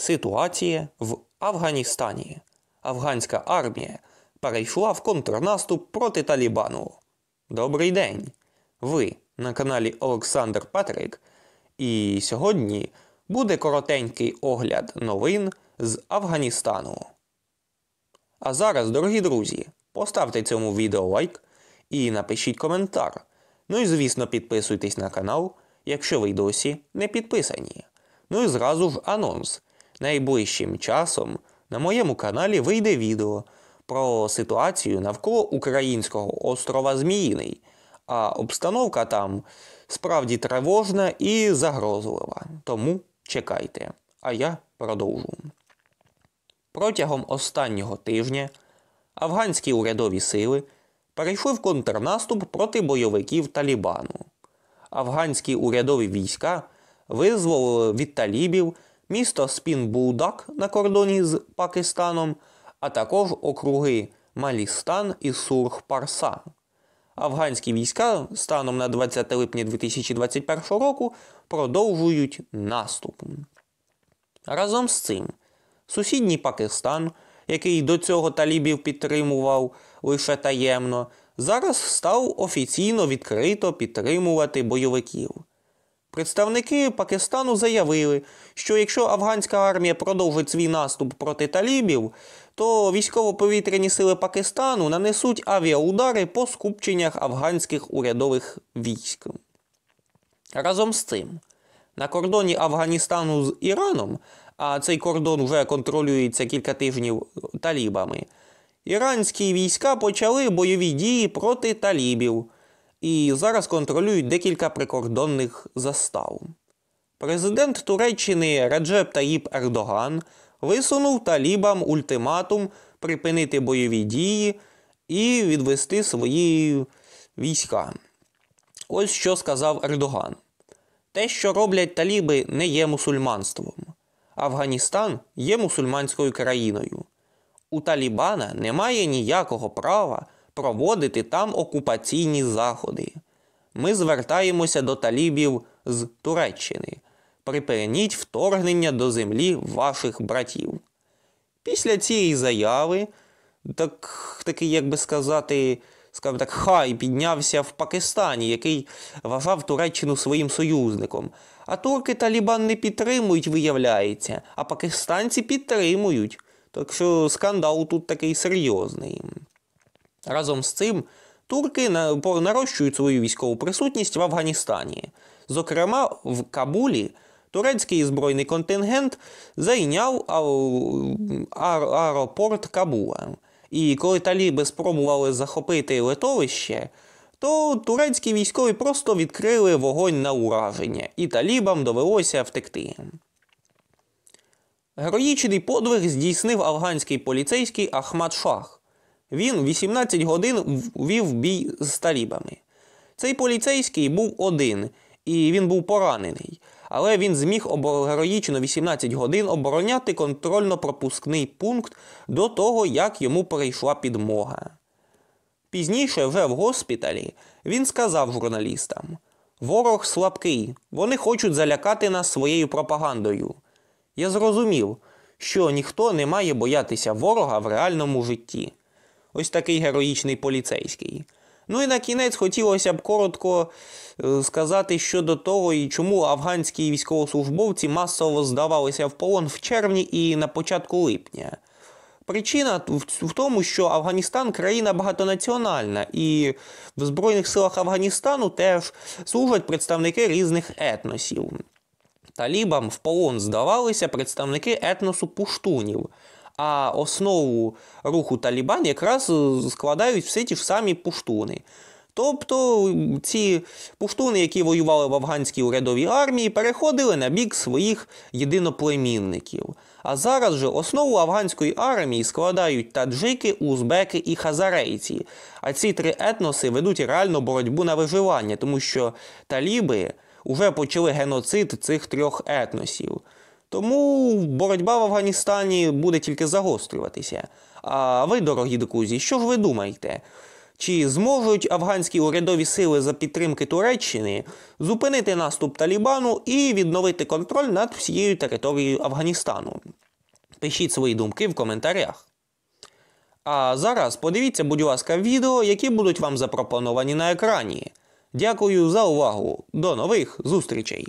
Ситуація в Афганістані. Афганська армія перейшла в контрнаступ проти Талібану. Добрий день! Ви на каналі Олександр Патрик. І сьогодні буде коротенький огляд новин з Афганістану. А зараз, дорогі друзі, поставте цьому відео лайк і напишіть коментар. Ну і звісно, підписуйтесь на канал, якщо ви досі не підписані. Ну і зразу ж анонс. Найближчим часом на моєму каналі вийде відео про ситуацію навколо українського острова Зміїний, а обстановка там справді тривожна і загрозлива. Тому чекайте, а я продовжу. Протягом останнього тижня афганські урядові сили перейшли в контрнаступ проти бойовиків Талібану. Афганські урядові війська визволили від талібів місто Спінбулдак на кордоні з Пакистаном, а також округи Малістан і Сурх-Парса. Афганські війська станом на 20 липня 2021 року продовжують наступ. Разом з цим сусідній Пакистан, який до цього талібів підтримував лише таємно, зараз став офіційно відкрито підтримувати бойовиків. Представники Пакистану заявили, що якщо афганська армія продовжить свій наступ проти талібів, то військово-повітряні сили Пакистану нанесуть авіаудари по скупченнях афганських урядових військ. Разом з цим, на кордоні Афганістану з Іраном, а цей кордон вже контролюється кілька тижнів талібами, іранські війська почали бойові дії проти талібів і зараз контролюють декілька прикордонних застав. Президент Туреччини Реджеп Таїб Ердоган висунув талібам ультиматум припинити бойові дії і відвести свої війська. Ось що сказав Ердоган. Те, що роблять таліби, не є мусульманством. Афганістан є мусульманською країною. У Талібана немає ніякого права проводити там окупаційні заходи. Ми звертаємося до талібів з Туреччини. Припиніть вторгнення до землі ваших братів. Після цієї заяви, так, такий, як би сказати, скажімо так, хай піднявся в Пакистані, який вважав Туреччину своїм союзником. А турки Талібан не підтримують, виявляється, а пакистанці підтримують. Так що скандал тут такий серйозний. Разом з цим турки нарощують свою військову присутність в Афганістані. Зокрема, в Кабулі турецький збройний контингент зайняв аеропорт Кабула. І коли таліби спробували захопити литовище, то турецькі військові просто відкрили вогонь на ураження, і талібам довелося втекти. Героїчний подвиг здійснив афганський поліцейський Ахмад Шах. Він 18 годин вів бій з талібами. Цей поліцейський був один, і він був поранений, але він зміг героїчно 18 годин обороняти контрольно-пропускний пункт до того, як йому прийшла підмога. Пізніше, вже в госпіталі, він сказав журналістам Ворог слабкий, вони хочуть залякати нас своєю пропагандою. Я зрозумів, що ніхто не має боятися ворога в реальному житті. Ось такий героїчний поліцейський. Ну і на кінець хотілося б коротко е, сказати щодо того, і чому афганські військовослужбовці масово здавалися в полон в червні і на початку липня. Причина в тому, що Афганістан країна багатонаціональна, і в Збройних силах Афганістану теж служать представники різних етносів. Талібам в полон здавалися представники етносу пуштунів а основу руху Талібан якраз е, складають всі ті ж самі пуштуни. Тобто ці пуштуни, які воювали в афганській урядовій армії, переходили на бік своїх єдиноплемінників. А зараз же основу афганської армії складають таджики, узбеки і хазарейці. А ці три етноси ведуть реальну боротьбу на виживання, тому що таліби вже почали геноцид цих трьох етносів. Тому боротьба в Афганістані буде тільки загострюватися. А ви, дорогі дикузі, що ж ви думаєте? Чи зможуть афганські урядові сили за підтримки Туреччини зупинити наступ Талібану і відновити контроль над всією територією Афганістану? Пишіть свої думки в коментарях. А зараз подивіться, будь ласка, відео, які будуть вам запропоновані на екрані. Дякую за увагу. До нових зустрічей!